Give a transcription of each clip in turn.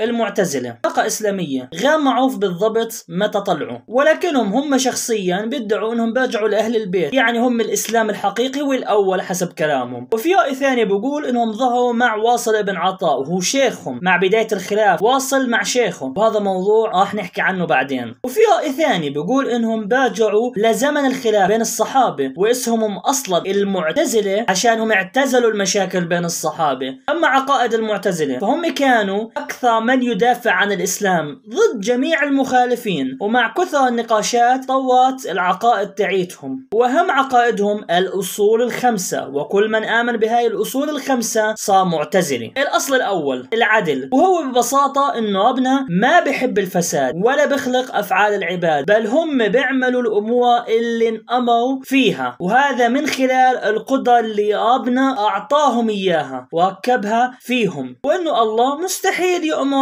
المعتزلة طاقة إسلامية غير معروف بالضبط متى طلعوا ولكنهم هم شخصيا بيدعوا أنهم بيرجعوا لأهل البيت يعني هم الإسلام الحقيقي والأول حسب كلامهم وفي رأي ثاني بقول أنهم ظهروا مع واصل بن عطاء وهو شيخهم مع بداية الخلاف واصل مع شيخهم وهذا موضوع راح نحكي عنه بعدين وفي رأي ثاني بقول أنهم بيرجعوا لزمن الخلاف بين الصحابة واسمهم أصلا المعتزلة عشان هم اعتزلوا المشاكل بين الصحابة أما عقائد المعتزلة فهم كانوا أكثر ومن يدافع عن الإسلام ضد جميع المخالفين ومع كثر النقاشات طوت العقائد تعيتهم وهم عقائدهم الأصول الخمسة وكل من آمن بهاي الأصول الخمسة صار معتزلي الأصل الأول العدل وهو ببساطة إنه ربنا ما بحب الفساد ولا بخلق أفعال العباد بل هم بيعملوا الأمور اللي انأمروا فيها وهذا من خلال القدرة اللي ربنا أعطاهم إياها وركبها فيهم وإنه الله مستحيل يأمر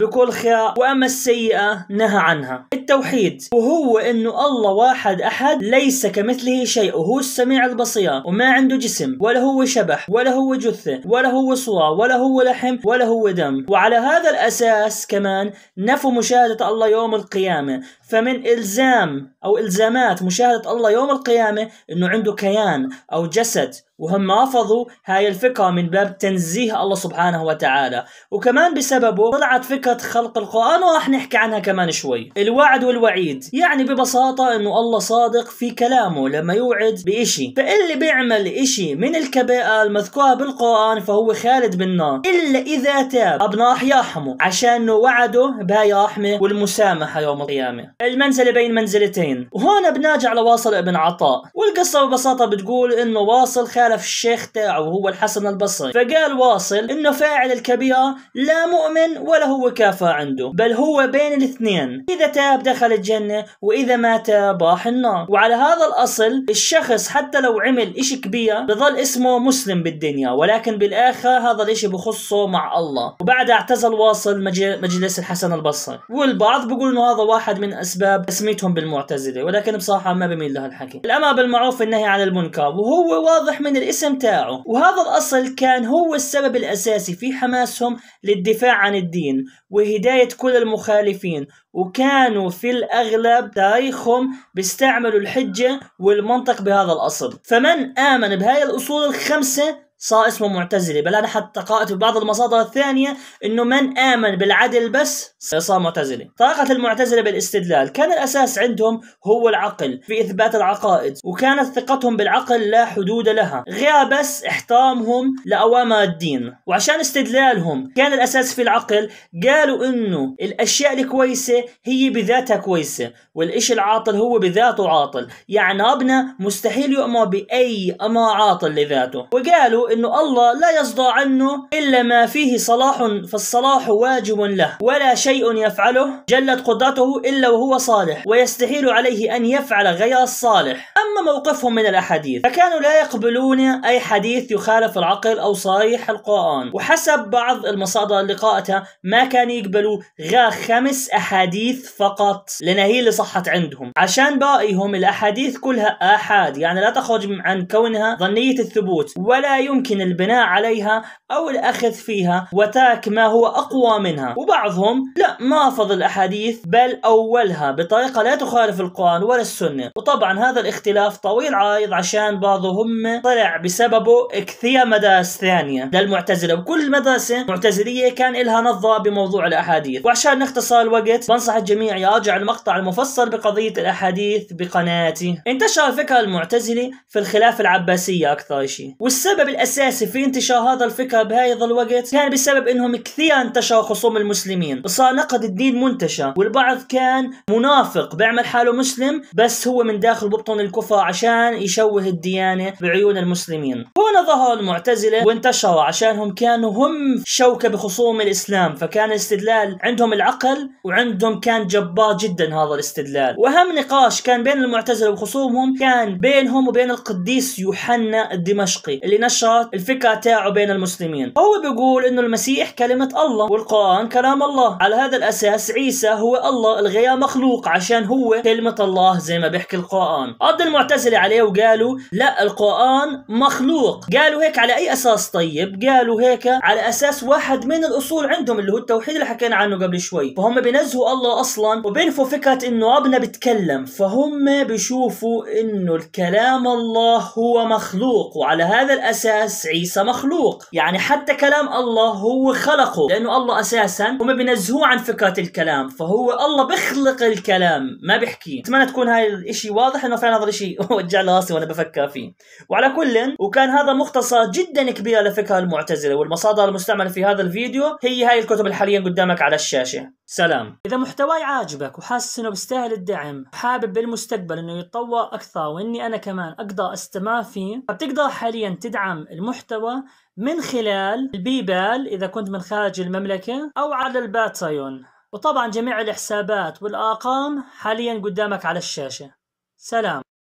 بكل خير وأما السيئة نهى عنها التوحيد وهو أنه الله واحد أحد ليس كمثله شيء وهو السميع البصير وما عنده جسم ولا هو شبح ولا هو جثة ولا هو صورة ولا هو لحم ولا هو دم وعلى هذا الأساس كمان نفوا مشاهدة الله يوم القيامة فمن إلزام أو إلزامات مشاهدة الله يوم القيامة أنه عنده كيان أو جسد وهم رفضوا هاي الفكرة من باب تنزيه الله سبحانه وتعالى وكمان بسبب سببه طلعت فكرة خلق القرآن وراح نحكي عنها كمان شوي الوعد والوعيد يعني ببساطة انه الله صادق في كلامه لما يوعد بإشي فاللي بيعمل إشي من الكبائر المذكورة بالقرآن فهو خالد بالنار إلا إذا تاب ابنا راح يرحمه عشان وعده بهاي الرحمة والمسامحة يوم القيامة المنزلة بين منزلتين وهون على لواصل ابن عطاء والقصة ببساطة بتقول انه واصل خالف الشيخ تاعه وهو الحسن البصري فقال واصل انه فاعل الكبيرة لا مؤمن مؤمن ولا هو كافر عنده بل هو بين الاثنين إذا تاب دخل الجنة وإذا ما تاب راح النار وعلى هذا الأصل الشخص حتى لو عمل إشي كبير بظل اسمه مسلم بالدنيا ولكن بالآخر هذا الإشي بخصه مع الله وبعدها اعتزل واصل مجلس الحسن البصري والبعض بيقول إنه هذا واحد من أسباب تسميتهم بالمعتزلة ولكن بصراحة ما بميل لهالحكي الأمر بالمعروف النهي عن المنكر وهو واضح من الاسم تاعه وهذا الأصل كان هو السبب الأساسي في حماسهم للدفاع عن عن الدين وهداية كل المخالفين وكانوا في الأغلب تاريخهم بيستعملوا الحجة والمنطق بهذا الأصل فمن آمن بهاي الأصول الخمسة صار اسمه معتزلي بل انا حتى قرات بعض المصادر الثانيه انه من امن بالعدل بس صار معتزلي طريقه المعتزله بالاستدلال كان الاساس عندهم هو العقل في اثبات العقائد وكانت ثقتهم بالعقل لا حدود لها غير بس احترامهم لاوامر الدين وعشان استدلالهم كان الاساس في العقل قالوا انه الاشياء الكويسه هي بذاتها كويسه والإشي العاطل هو بذاته عاطل يعني ربنا مستحيل يؤمر باي امر عاطل لذاته وقالوا انه الله لا يصدى عنه الا ما فيه صلاح فالصلاح واجب له ولا شيء يفعله جلت قدرته الا وهو صالح ويستحيل عليه ان يفعل غير الصالح اما موقفهم من الاحاديث فكانوا لا يقبلون اي حديث يخالف العقل او صريح القران وحسب بعض المصادر اللي قراتها ما كانوا يقبلوا غير خمس احاديث فقط لان هي اللي صحت عندهم عشان باقيهم الاحاديث كلها احاد يعني لا تخرج عن كونها ظنيه الثبوت ولا يمكن يمكن البناء عليها أو الأخذ فيها وتاك ما هو أقوى منها وبعضهم لا ما فضل الأحاديث بل أولها بطريقة لا تخالف القرآن ولا السنة وطبعا هذا الاختلاف طويل عريض عشان بعضهم طلع بسببه كثير مدارس ثانية للمعتزلة وكل مدرسة معتزلية كان لها نظرة بموضوع الأحاديث وعشان نختصر الوقت بنصح الجميع يراجع المقطع المفصل بقضية الأحاديث بقناتي انتشر فكر المعتزلي في الخلافة العباسية أكثر شيء والسبب الأساسي الأساسي في انتشار هذا الفكر بهذا الوقت كان بسبب أنهم كثير انتشروا خصوم المسلمين صار نقد الدين منتشر والبعض كان منافق بيعمل حاله مسلم بس هو من داخل ببطن الكفر عشان يشوه الديانة بعيون المسلمين هنا ظهر المعتزلة وانتشروا عشانهم كانوا هم شوكة بخصوم الإسلام فكان الاستدلال عندهم العقل وعندهم كان جبار جدا هذا الاستدلال وأهم نقاش كان بين المعتزلة وخصومهم كان بينهم وبين القديس يوحنا الدمشقي اللي نشر التوراة الفكرة تاعه بين المسلمين هو بيقول انه المسيح كلمة الله والقرآن كلام الله على هذا الاساس عيسى هو الله الغير مخلوق عشان هو كلمة الله زي ما بيحكي القرآن قضى المعتزلة عليه وقالوا لا القرآن مخلوق قالوا هيك على اي اساس طيب قالوا هيك على اساس واحد من الاصول عندهم اللي هو التوحيد اللي حكينا عنه قبل شوي فهم بينزهوا الله اصلا وبينفوا فكرة انه ربنا بيتكلم فهم بيشوفوا انه الكلام الله هو مخلوق وعلى هذا الاساس اساس عيسى مخلوق يعني حتى كلام الله هو خلقه لانه الله اساسا هم بينزهوه عن فكره الكلام فهو الله بخلق الكلام ما بيحكي اتمنى تكون هاي الاشي واضح انه فعلا هذا الاشي وجع راسي وانا بفكر فيه وعلى كل وكان هذا مختصر جدا كبير لفكره المعتزله والمصادر المستعمله في هذا الفيديو هي هاي الكتب اللي حاليا قدامك على الشاشه سلام إذا محتواي عاجبك وحاسس إنه بيستاهل الدعم حابب بالمستقبل إنه يتطور أكثر وإني أنا كمان أقدر أستمر فيه فبتقدر حاليا تدعم المحتوى من خلال البيبال إذا كنت من خارج المملكة أو على الباتريون وطبعا جميع الحسابات والأرقام حاليا قدامك على الشاشة سلام